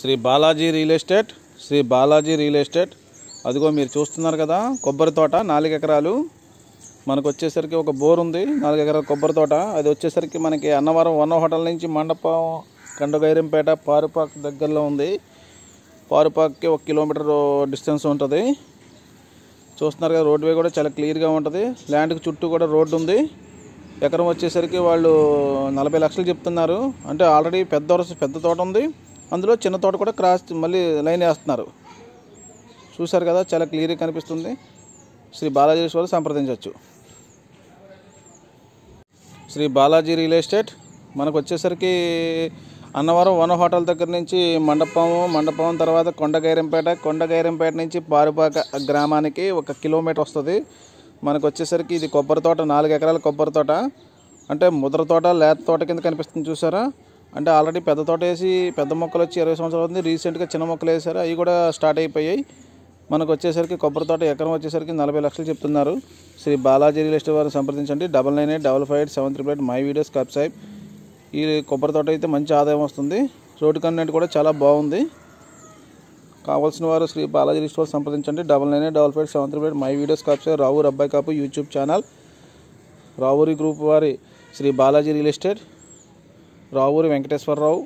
Shri Balaji real estate Shri Balaji real estate అదిగో మీరు చూస్తున్నారు కదా కొబ్బరి తోట నాలుగు ఎకరాలు మనకు వచ్చేసరికి ఒక బోర్ ఉంది నాలుగు ఎకరాల కొబ్బరి తోట అది వచ్చేసరికి మనకి అన్నవరం వన్న హోటల్ నుంచి మండపం కండగైరంపేట పారుపాక్ దగ్గరలో ఉంది పారుపాక్కి ఒక కిలోమీటర్ డిస్టెన్స్ ఉంటుంది చూస్తున్నారు కదా రోడ్వే కూడా చాలా క్లియర్గా ఉంటుంది ల్యాండ్కి చుట్టూ కూడా రోడ్డు ఉంది ఎకరం వచ్చేసరికి వాళ్ళు నలభై లక్షలు చెప్తున్నారు అంటే ఆల్రెడీ పెద్ద పెద్ద తోట ఉంది అందులో చిన్న తోట కూడా క్రాస్ మళ్ళీ లైన్ వేస్తున్నారు చూశారు కదా చాలా క్లియర్గా కనిపిస్తుంది శ్రీ బాలాజీ వారు సంప్రదించవచ్చు శ్రీ బాలాజీ రియల్ ఎస్టేట్ మనకు వచ్చేసరికి అన్నవరం వన హోటల్ దగ్గర నుంచి మండపం మండపం తర్వాత కొండగైరంపేట కొండగైరంపేట నుంచి పారుపాక గ్రామానికి ఒక కిలోమీటర్ వస్తుంది మనకు వచ్చేసరికి ఇది కొబ్బరి తోట నాలుగు ఎకరాల కొబ్బరి తోట అంటే ముద్ర తోట లేత తోట కింద కనిపిస్తుంది చూసారా అంటే ఆల్రెడీ పెద్ద తోట వేసి పెద్ద మొక్కలు వచ్చి ఇరవై సంవత్సరాలు ఉంది రీసెంట్గా చిన్న మొక్కలు వేసారు అవి కూడా స్టార్ట్ అయిపోయాయి మనకు వచ్చేసరికి కొబ్బరి తోట ఎకరం వచ్చేసరికి నలభై లక్షలు చెప్తున్నారు శ్రీ బాలాజీ రియల్ ఎస్టేట్ వారిని సంప్రదించండి double nine eight double five eight seven three eight my videos కప్ సైబ్ ఈ కొబ్బరి తోట అయితే మంచి ఆదాయం వస్తుంది రోడ్డు కన్నెంట్ కూడా చాలా బాగుంది కావాల్సిన వారు శ్రీ బాలాజీ రియల్ ఎస్టేట్ సంప్రదించండి double nine eight double five seven three eight my videos కప్ సైబ్ రావు రబ్బాయి కాపు యూట్యూబ్ ఛానల్ రావురి గ్రూప్ వారి శ్రీ బాలాజీ రియల్ ఎస్టేట్ రావూరి వెంకటేశ్వరరావు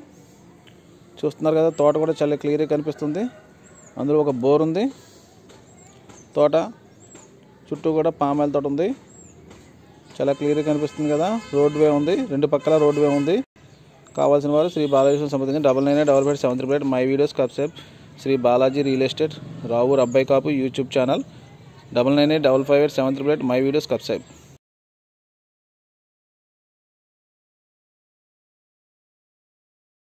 చూస్తున్నారు కదా తోట కూడా చాలా క్లియర్గా కనిపిస్తుంది అందులో ఒక బోర్ ఉంది తోట చుట్టూ కూడా పామాయిల తోట ఉంది చాలా క్లియర్గా కనిపిస్తుంది కదా రోడ్ వే ఉంది రెండు పక్కల రోడ్ వే ఉంది కావాల్సిన వారు శ్రీ బాలాజీ సంబంధించి double nine double five seven three eight my videos కబ్సెప్ శ్రీ బాలాజీ రియల్ ఎస్టేట్ రావూర్ అబ్బాయి కాపు YouTube channel double nine eight double five eight seven three eight my videos కబ్సెప్